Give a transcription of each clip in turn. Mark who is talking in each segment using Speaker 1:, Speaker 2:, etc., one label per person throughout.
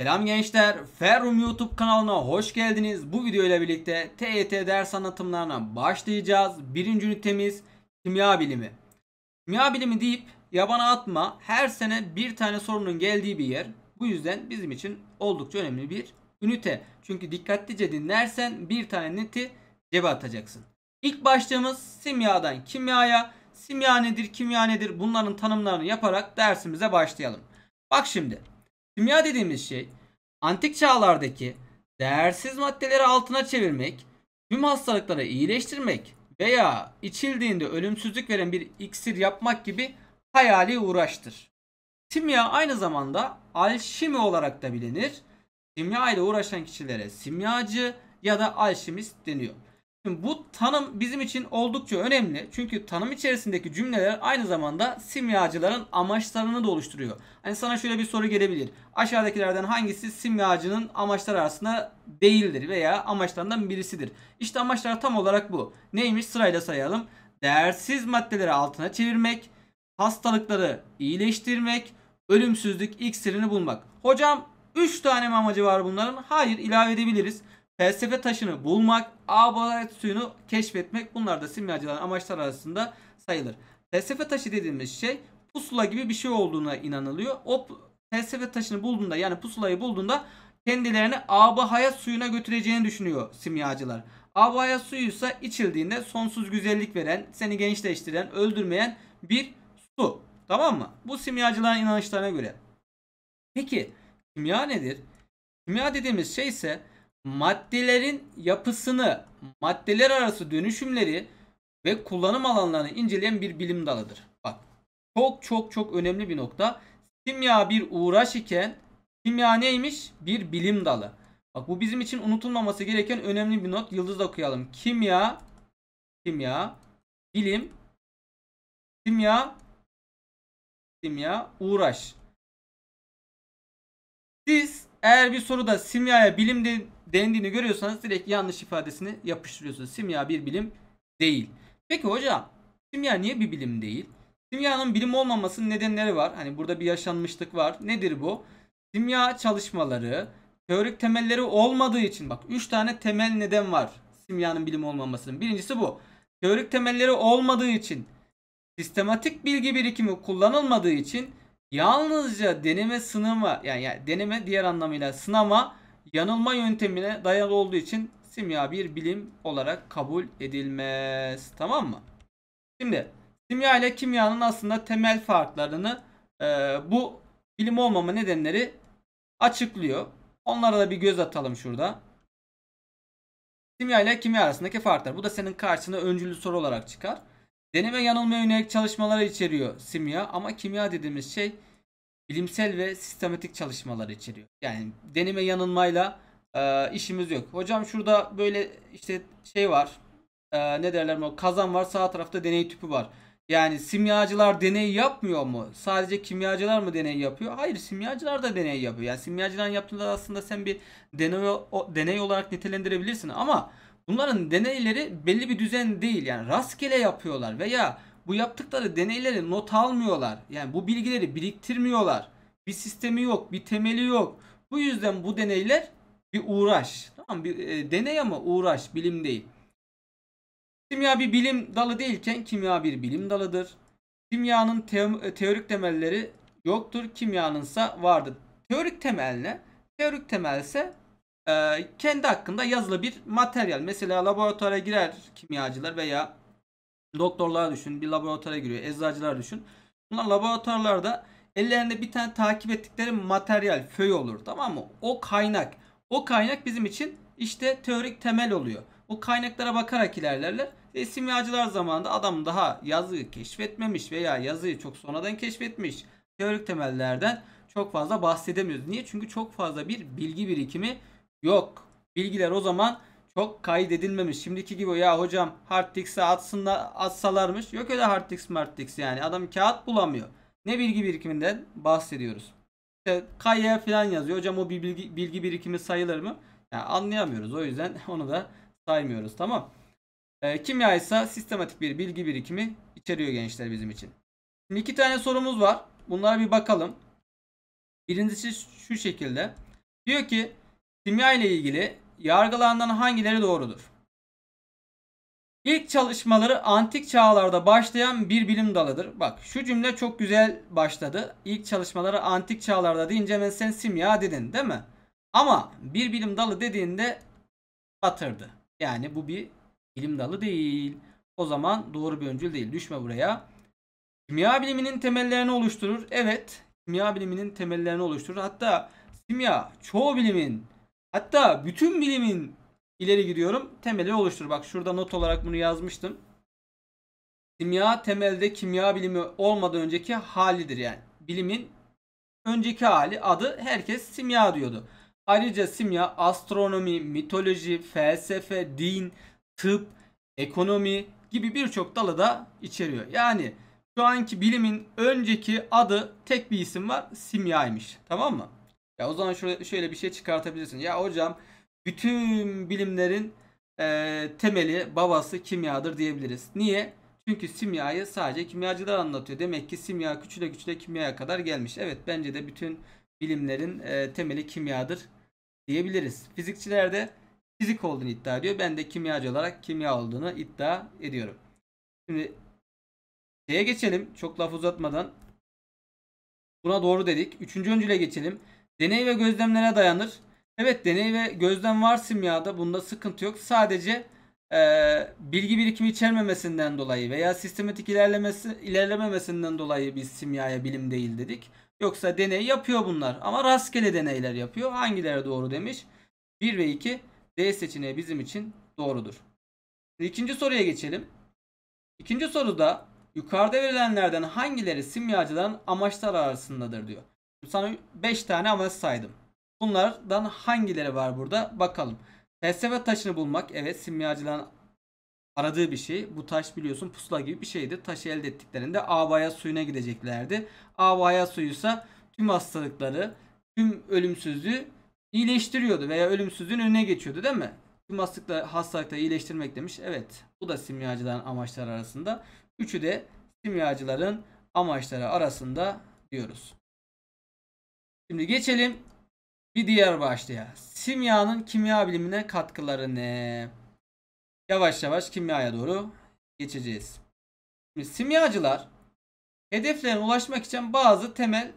Speaker 1: Selam gençler, Ferrum YouTube kanalına hoş geldiniz. Bu video ile birlikte TET e ders anlatımlarına başlayacağız. Birinci ünitemiz kimya bilimi. Kimya bilimi deyip yabana atma her sene bir tane sorunun geldiği bir yer. Bu yüzden bizim için oldukça önemli bir ünite. Çünkü dikkatlice dinlersen bir tane neti cebe atacaksın. İlk başlığımız simyadan kimyaya, simya nedir, kimya nedir bunların tanımlarını yaparak dersimize başlayalım. Bak şimdi Kimya dediğimiz şey antik çağlardaki değersiz maddeleri altına çevirmek, tüm hastalıkları iyileştirmek veya içildiğinde ölümsüzlük veren bir iksir yapmak gibi hayali uğraştır. Simya aynı zamanda alşimi olarak da bilinir. Simya ile uğraşan kişilere simyacı ya da alşimist deniyor. Şimdi bu tanım bizim için oldukça önemli. Çünkü tanım içerisindeki cümleler aynı zamanda simyacıların amaçlarını da oluşturuyor. Hani sana şöyle bir soru gelebilir. Aşağıdakilerden hangisi simyacının amaçları arasında değildir veya amaçlarından birisidir? İşte amaçlar tam olarak bu. Neymiş sırayla sayalım. Değersiz maddeleri altına çevirmek, hastalıkları iyileştirmek, ölümsüzlük iksirini bulmak. Hocam 3 tane mi amacı var bunların? Hayır ilave edebiliriz felsefe taşını bulmak, abalet suyunu keşfetmek bunlar da simyacıların amaçları arasında sayılır. Felsefe taşı dediğimiz şey pusula gibi bir şey olduğuna inanılıyor. O felsefe taşını bulduğunda yani pusulayı bulduğunda kendilerini aba hayat suyuna götüreceğini düşünüyor simyacılar. Aba hayat suyuysa içildiğinde sonsuz güzellik veren, seni gençleştiren, öldürmeyen bir su. Tamam mı? Bu simyacıların inanışlarına göre. Peki kimya nedir? Kimya dediğimiz şey ise maddelerin yapısını, maddeler arası dönüşümleri ve kullanım alanlarını inceleyen bir bilim dalıdır. Bak çok çok çok önemli bir nokta. Kimya bir uğraş iken kimya neymiş? Bir bilim dalı. Bak bu bizim için unutulmaması gereken önemli bir not. Yıldız okuyalım. Kimya, kimya, bilim, kimya, kimya, uğraş. Siz eğer bir soruda simyaya bilim de dendiğini görüyorsanız direkt yanlış ifadesini yapıştırıyorsunuz. Simya bir bilim değil. Peki hocam simya niye bir bilim değil? Simyanın bilim olmamasının nedenleri var. Hani burada bir yaşanmışlık var. Nedir bu? Simya çalışmaları teorik temelleri olmadığı için bak 3 tane temel neden var simyanın bilim olmamasının. Birincisi bu. Teorik temelleri olmadığı için sistematik bilgi birikimi kullanılmadığı için yalnızca deneme sınama yani, yani deneme diğer anlamıyla sınama yanılma yöntemine dayalı olduğu için simya bir bilim olarak kabul edilmez. Tamam mı? Şimdi simya ile kimyanın aslında temel farklarını e, bu bilim olmama nedenleri açıklıyor. Onlara da bir göz atalım şurada. Simya ile kimya arasındaki farklar. Bu da senin karşına öncüllü soru olarak çıkar. Deneme yanılma yönelik çalışmaları içeriyor simya ama kimya dediğimiz şey bilimsel ve sistematik çalışmalar içeriyor. Yani deneme yanılmayla e, işimiz yok. Hocam şurada böyle işte şey var. E, ne derler mi? kazan var sağ tarafta deney tüpü var. Yani simyacılar deney yapmıyor mu? Sadece kimyacılar mı deney yapıyor? Hayır simyacılar da deney yapıyor. Yani simyacıların yaptığında aslında sen bir deney, deney olarak nitelendirebilirsin ama bunların deneyleri belli bir düzen değil. Yani rastgele yapıyorlar veya bu yaptıkları deneyleri not almıyorlar. Yani bu bilgileri biriktirmiyorlar. Bir sistemi yok, bir temeli yok. Bu yüzden bu deneyler bir uğraş. Tamam bir e, deney ama uğraş, bilim değil. Kimya bir bilim dalı değilken kimya bir bilim dalıdır. Kimyanın te e, teorik temelleri yoktur, kimyanınsa vardır. Teorik temel ne? Teorik temelse e, kendi hakkında yazılı bir materyal. Mesela laboratuvara girer kimyacılar veya doktorlar düşün, bir laboratuvara giriyor, eczacılar düşün. Bunlar laboratuvarlarda ellerinde bir tane takip ettikleri materyal, föy olur tamam mı? O kaynak. O kaynak bizim için işte teorik temel oluyor. O kaynaklara bakarak ilerlerler. Ve simyacılar zamanında adam daha yazıyı keşfetmemiş veya yazıyı çok sonradan keşfetmiş. Teorik temellerden çok fazla bahsedemiyoruz. Niye? Çünkü çok fazla bir bilgi birikimi yok. Bilgiler o zaman çok kaydedilmemiş. Şimdiki gibi ya hocam hard disk'e atsınlar, atsalarmış. Yok öyle hard disk yani. Adam kağıt bulamıyor. Ne bilgi birikiminden bahsediyoruz. İşte kaya falan yazıyor. Hocam o bir bilgi, bilgi birikimi sayılır mı? Yani anlayamıyoruz. O yüzden onu da saymıyoruz. Tamam. E, ee, kimya ise sistematik bir bilgi birikimi içeriyor gençler bizim için. Şimdi iki tane sorumuz var. Bunlara bir bakalım. Birincisi şu şekilde. Diyor ki kimya ile ilgili yargılanan hangileri doğrudur? İlk çalışmaları antik çağlarda başlayan bir bilim dalıdır. Bak şu cümle çok güzel başladı. İlk çalışmaları antik çağlarda deyince hemen sen simya dedin değil mi? Ama bir bilim dalı dediğinde batırdı. Yani bu bir bilim dalı değil. O zaman doğru bir öncül değil. Düşme buraya. Kimya biliminin temellerini oluşturur. Evet. Kimya biliminin temellerini oluşturur. Hatta kimya çoğu bilimin Hatta bütün bilimin ileri gidiyorum temeli oluştur. Bak şurada not olarak bunu yazmıştım. Kimya temelde kimya bilimi olmadan önceki halidir yani. Bilimin önceki hali adı herkes simya diyordu. Ayrıca simya astronomi, mitoloji, felsefe, din, tıp, ekonomi gibi birçok dalı da içeriyor. Yani şu anki bilimin önceki adı tek bir isim var simyaymış tamam mı? Ya o zaman şöyle, şöyle bir şey çıkartabilirsin. Ya hocam bütün bilimlerin e, temeli babası kimyadır diyebiliriz. Niye? Çünkü simyayı sadece kimyacılar anlatıyor. Demek ki simya küçüle küçüle kimyaya kadar gelmiş. Evet bence de bütün bilimlerin e, temeli kimyadır diyebiliriz. Fizikçiler de fizik olduğunu iddia ediyor. Ben de kimyacı olarak kimya olduğunu iddia ediyorum. Şimdi şeye geçelim. Çok laf uzatmadan. Buna doğru dedik. Üçüncü öncüle geçelim. Deney ve gözlemlere dayanır. Evet deney ve gözlem var simyada bunda sıkıntı yok. Sadece e, bilgi birikimi içermemesinden dolayı veya sistematik ilerlemesi ilerlememesinden dolayı biz simyaya bilim değil dedik. Yoksa deney yapıyor bunlar ama rastgele deneyler yapıyor. Hangileri doğru demiş? 1 ve 2 D seçeneği bizim için doğrudur. İkinci soruya geçelim. İkinci soruda yukarıda verilenlerden hangileri simyacıların amaçlar arasındadır diyor. Sana 5 tane amaç saydım. Bunlardan hangileri var burada bakalım. Felsefe taşını bulmak evet simyacıların aradığı bir şey. Bu taş biliyorsun pusula gibi bir şeydi. Taşı elde ettiklerinde avaya suyuna gideceklerdi. Avaya suyuysa tüm hastalıkları, tüm ölümsüzlüğü iyileştiriyordu veya ölümsüzlüğün önüne geçiyordu değil mi? Tüm hastalıkla, hastalıkları iyileştirmek demiş. Evet bu da simyacıların amaçları arasında. Üçü de simyacıların amaçları arasında diyoruz. Şimdi geçelim bir diğer başlığa. Simyanın kimya bilimine katkıları ne? Yavaş yavaş kimyaya doğru geçeceğiz. Şimdi simyacılar hedeflerine ulaşmak için bazı temel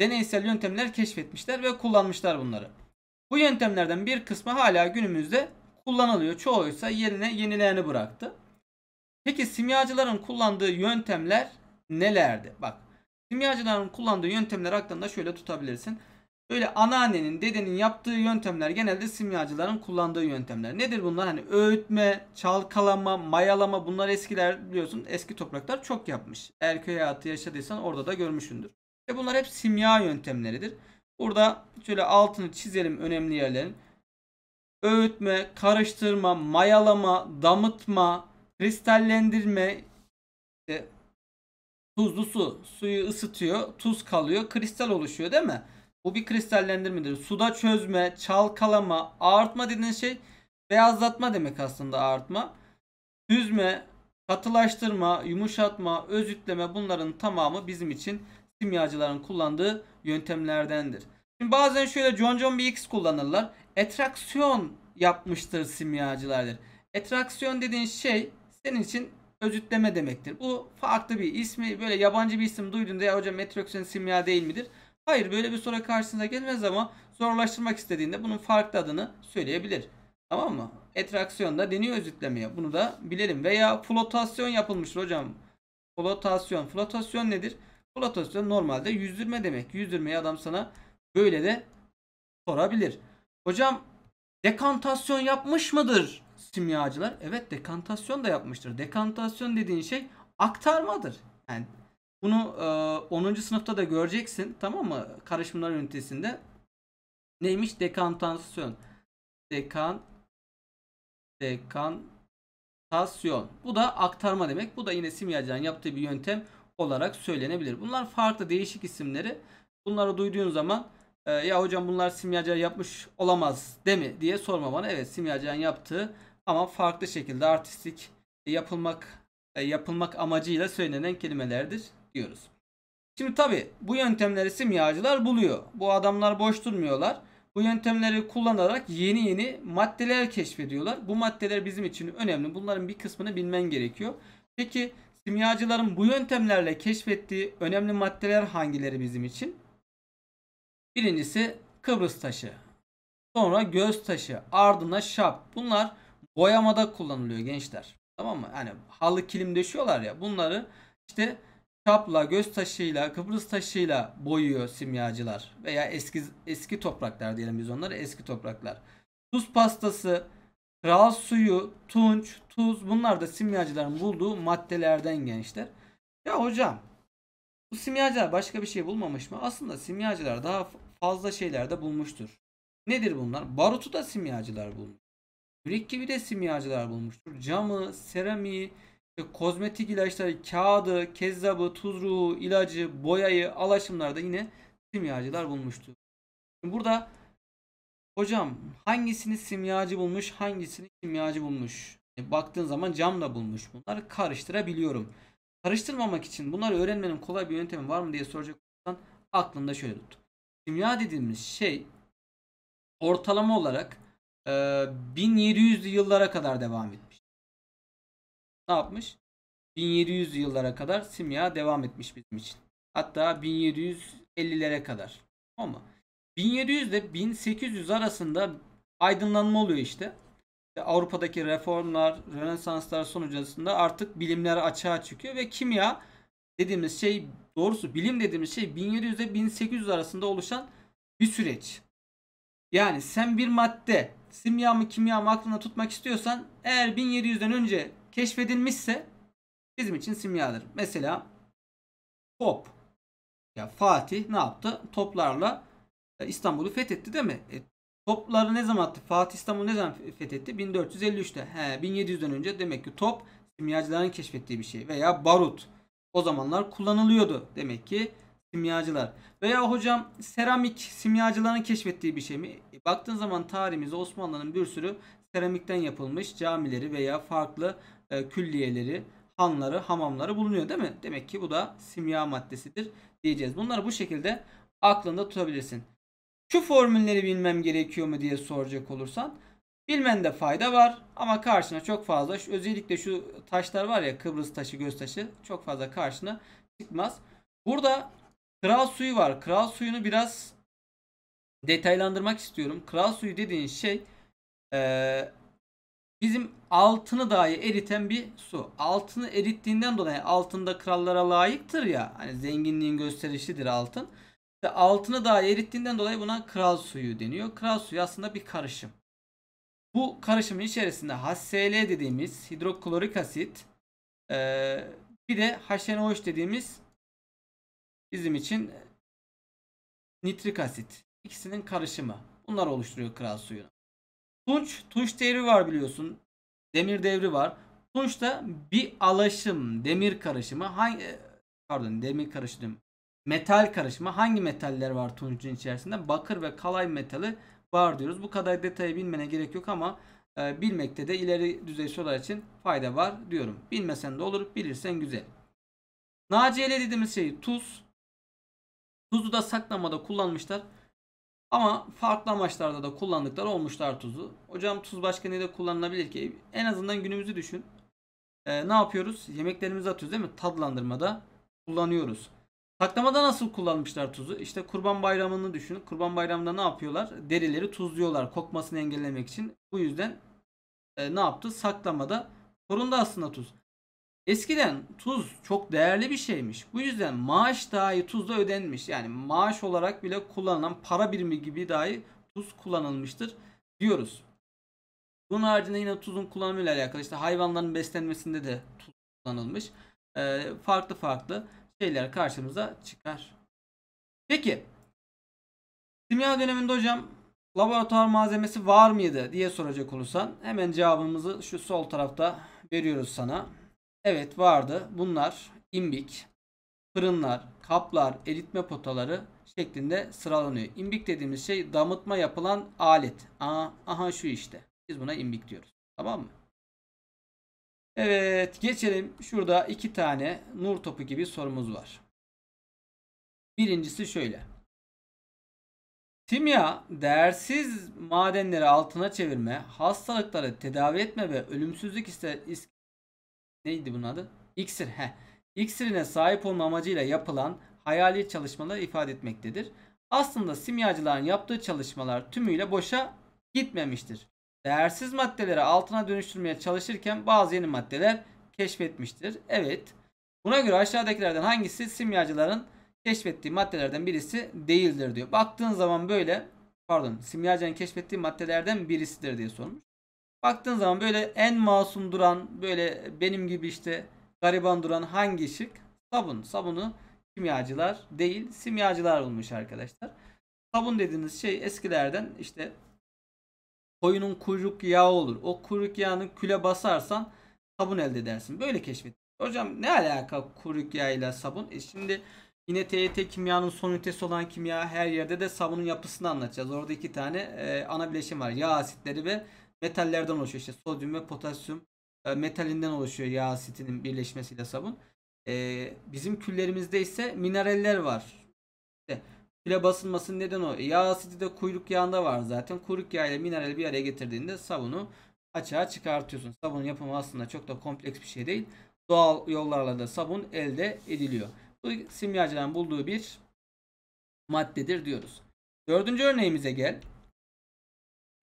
Speaker 1: deneysel yöntemler keşfetmişler ve kullanmışlar bunları. Bu yöntemlerden bir kısmı hala günümüzde kullanılıyor. Çoğuysa yerine yenilerini bıraktı. Peki simyacıların kullandığı yöntemler nelerdi? Bak Simyacıların kullandığı yöntemler aklında şöyle tutabilirsin. Böyle anneannenin, dedenin yaptığı yöntemler genelde simyacıların kullandığı yöntemler. Nedir bunlar? Hani öğütme, çalkalama, mayalama bunlar eskiler biliyorsun eski topraklar çok yapmış. Eğer köy hayatı yaşadıysan orada da görmüşsündür. Ve bunlar hep simya yöntemleridir. Burada şöyle altını çizelim önemli yerlerin. Öğütme, karıştırma, mayalama, damıtma, kristallendirme, işte Tuzlu su. Suyu ısıtıyor. Tuz kalıyor. Kristal oluşuyor değil mi? Bu bir kristallendirmedir. Suda çözme, çalkalama, ağartma dediğin şey beyazlatma demek aslında ağartma. düzme, katılaştırma, yumuşatma, özütleme bunların tamamı bizim için simyacıların kullandığı yöntemlerdendir. Şimdi bazen şöyle concon bir x kullanırlar. Etraksiyon yapmıştır simyacılardır. Etraksiyon dediğin şey senin için özütleme demektir. Bu farklı bir ismi böyle yabancı bir isim duyduğunda ya hocam metroksen simya değil midir? Hayır böyle bir soru karşısına gelmez ama zorlaştırmak istediğinde bunun farklı adını söyleyebilir. Tamam mı? Etraksiyon da deniyor özütlemeye. Bunu da bilelim. Veya flotasyon yapılmıştır hocam. Flotasyon. Flotasyon nedir? Flotasyon normalde yüzdürme demek. Yüzdürmeyi adam sana böyle de sorabilir. Hocam dekantasyon yapmış mıdır? simyacılar evet dekantasyon da yapmıştır. Dekantasyon dediğin şey aktarmadır. Yani bunu e, 10. sınıfta da göreceksin tamam mı? Karışımlar ünitesinde. Neymiş dekantasyon? Dekan dekantasyon. Bu da aktarma demek. Bu da yine simyacıların yaptığı bir yöntem olarak söylenebilir. Bunlar farklı değişik isimleri. Bunları duyduğun zaman e, ya hocam bunlar simyacan yapmış olamaz değil mi diye sorma bana. Evet simyacan yaptığı ama farklı şekilde artistik e, yapılmak e, yapılmak amacıyla söylenen kelimelerdir diyoruz. Şimdi tabi bu yöntemleri simyacılar buluyor. Bu adamlar boş durmuyorlar. Bu yöntemleri kullanarak yeni yeni maddeler keşfediyorlar. Bu maddeler bizim için önemli. Bunların bir kısmını bilmen gerekiyor. Peki simyacıların bu yöntemlerle keşfettiği önemli maddeler hangileri bizim için? Birincisi Kıbrıs taşı. Sonra göz taşı, ardına şap. Bunlar boyamada kullanılıyor gençler. Tamam mı? Yani halı kilim döşüyorlar ya bunları işte çapla, göz taşıyla, Kıbrıs taşıyla boyuyor simyacılar veya eski eski topraklar diyelim biz onlara eski topraklar. Tuz pastası, kral suyu, tunç, tuz bunlar da simyacıların bulduğu maddelerden gençler. Ya hocam bu simyacılar başka bir şey bulmamış mı? Aslında simyacılar daha fazla şeyler de bulmuştur. Nedir bunlar? Barutu da simyacılar bulmuş gibi de simyacılar bulmuştur. Camı, seramiği, işte kozmetik ilaçları, kağıdı, kezzabı, tuz ruhu, ilacı, boyayı, alaşımlarda yine simyacılar bulmuştur. Şimdi burada hocam hangisini simyacı bulmuş, hangisini kimyacı bulmuş? E, baktığın zaman cam da bulmuş. Bunları karıştırabiliyorum. Karıştırmamak için bunları öğrenmenin kolay bir yöntemi var mı diye soracak olursan aklında şöyle tut. Kimya dediğimiz şey ortalama olarak 1700'lü ee, yıllara kadar devam etmiş. Ne yapmış? 1700'lü yıllara kadar simya devam etmiş bizim için. Hatta 1750'lere kadar. Ama 1700 ile 1800 arasında aydınlanma oluyor işte. işte Avrupa'daki reformlar, Rönesanslar sonucunda artık bilimler açığa çıkıyor ve kimya dediğimiz şey doğrusu bilim dediğimiz şey 1700 ile 1800 arasında oluşan bir süreç. Yani sen bir madde simya mı kimya mı aklında tutmak istiyorsan eğer 1700'den önce keşfedilmişse bizim için simyadır. Mesela top. Ya Fatih ne yaptı? Toplarla e, İstanbul'u fethetti değil mi? E, topları ne zaman attı? Fatih İstanbul'u ne zaman fethetti? 1453'te. He, 1700'den önce demek ki top simyacıların keşfettiği bir şey veya barut. O zamanlar kullanılıyordu. Demek ki simyacılar. Veya hocam seramik simyacıların keşfettiği bir şey mi? E, baktığın zaman tarihimiz Osmanlı'nın bir sürü seramikten yapılmış camileri veya farklı e, külliyeleri, hanları, hamamları bulunuyor değil mi? Demek ki bu da simya maddesidir diyeceğiz. Bunları bu şekilde aklında tutabilirsin. Şu formülleri bilmem gerekiyor mu diye soracak olursan bilmende fayda var ama karşına çok fazla şu, özellikle şu taşlar var ya Kıbrıs taşı, göz taşı çok fazla karşına çıkmaz. Burada Kral suyu var. Kral suyunu biraz detaylandırmak istiyorum. Kral suyu dediğin şey ee, bizim altını dahi eriten bir su. Altını erittiğinden dolayı altında krallara layıktır ya. Hani zenginliğin gösterişidir altın. İşte altını dahi erittiğinden dolayı buna kral suyu deniyor. Kral suyu aslında bir karışım. Bu karışımın içerisinde HCl dediğimiz hidroklorik asit, ee, bir de HNOH dediğimiz bizim için nitrik asit. İkisinin karışımı. Bunlar oluşturuyor kral suyunu. Tunç, tunç devri var biliyorsun. Demir devri var. Tunç Tunç'ta bir alaşım demir karışımı hangi e, pardon demir karışımı metal karışımı hangi metaller var Tunç'un içerisinde? Bakır ve kalay metali var diyoruz. Bu kadar detayı bilmene gerek yok ama e, bilmekte de ileri düzey sorular için fayda var diyorum. Bilmesen de olur, bilirsen güzel. Naciyeli dediğimiz şey tuz, Tuzu da saklamada kullanmışlar. Ama farklı amaçlarda da kullandıkları olmuşlar tuzu. Hocam tuz başka ne de kullanılabilir ki? En azından günümüzü düşün. Ee, ne yapıyoruz? Yemeklerimizi atıyoruz değil mi? Tadlandırmada kullanıyoruz. Saklamada nasıl kullanmışlar tuzu? İşte kurban bayramını düşün. Kurban bayramında ne yapıyorlar? Derileri tuzluyorlar kokmasını engellemek için. Bu yüzden e, ne yaptı? Saklamada korundu aslında tuz. Eskiden tuz çok değerli bir şeymiş. Bu yüzden maaş dahi tuzla ödenmiş. Yani maaş olarak bile kullanılan para birimi gibi dahi tuz kullanılmıştır diyoruz. Bunun haricinde yine tuzun kullanımıyla alakalı işte hayvanların beslenmesinde de tuz kullanılmış. Ee, farklı farklı şeyler karşımıza çıkar. Peki kimya döneminde hocam laboratuvar malzemesi var mıydı diye soracak olursan hemen cevabımızı şu sol tarafta veriyoruz sana. Evet vardı. Bunlar imbik, fırınlar, kaplar, eritme potaları şeklinde sıralanıyor. İmbik dediğimiz şey damıtma yapılan alet. Aha, aha şu işte. Biz buna imbik diyoruz. Tamam mı? Evet geçelim. Şurada iki tane nur topu gibi sorumuz var. Birincisi şöyle. Simya değersiz madenleri altına çevirme, hastalıkları tedavi etme ve ölümsüzlük neydi bunun adı? İksir. he. İksirine sahip olma amacıyla yapılan hayali çalışmaları ifade etmektedir. Aslında simyacıların yaptığı çalışmalar tümüyle boşa gitmemiştir. Değersiz maddeleri altına dönüştürmeye çalışırken bazı yeni maddeler keşfetmiştir. Evet. Buna göre aşağıdakilerden hangisi simyacıların keşfettiği maddelerden birisi değildir diyor. Baktığın zaman böyle pardon simyacıların keşfettiği maddelerden birisidir diye sormuş. Baktığın zaman böyle en masum duran böyle benim gibi işte gariban duran hangi şık? Sabun. Sabunu kimyacılar değil simyacılar bulmuş arkadaşlar. Sabun dediğiniz şey eskilerden işte koyunun kuyruk yağı olur. O kuyruk yağını küle basarsan sabun elde edersin. Böyle keşfet. Hocam ne alaka kuyruk yağıyla sabun? E şimdi yine TET kimyanın son ünitesi olan kimya her yerde de sabunun yapısını anlatacağız. Orada iki tane e, ana bileşim var. Yağ asitleri ve metallerden oluşuyor. İşte sodyum ve potasyum e, metalinden oluşuyor yağ asitinin birleşmesiyle sabun. E, bizim küllerimizde ise mineraller var. İşte küle basılmasının neden o. E, yağ asidi de kuyruk yağında var zaten. Kuyruk yağ ile mineral bir araya getirdiğinde sabunu açığa çıkartıyorsun. Sabun yapımı aslında çok da kompleks bir şey değil. Doğal yollarla da sabun elde ediliyor. Bu simyacıdan bulduğu bir maddedir diyoruz. Dördüncü örneğimize gel.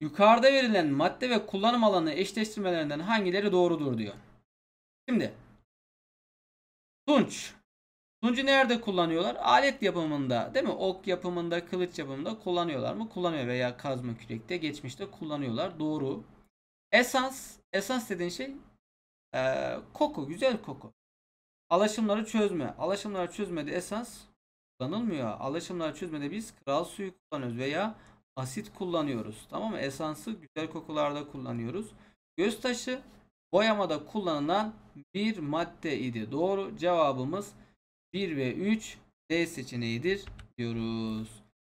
Speaker 1: Yukarıda verilen madde ve kullanım alanı eşleştirmelerinden hangileri doğrudur diyor. Şimdi Tunç. Tuncu nerede kullanıyorlar? Alet yapımında değil mi? Ok yapımında, kılıç yapımında kullanıyorlar mı? Kullanıyor veya kazma kürekte geçmişte kullanıyorlar. Doğru. Esans. Esans dediğin şey ee, koku. Güzel koku. Alaşımları çözme. Alaşımları çözmedi esans kullanılmıyor. Alaşımları çözmede biz kral suyu kullanıyoruz veya asit kullanıyoruz. Tamam mı? Esansı güzel kokularda kullanıyoruz. Göz taşı boyamada kullanılan bir madde idi. Doğru cevabımız 1 ve 3 D seçeneğidir diyoruz.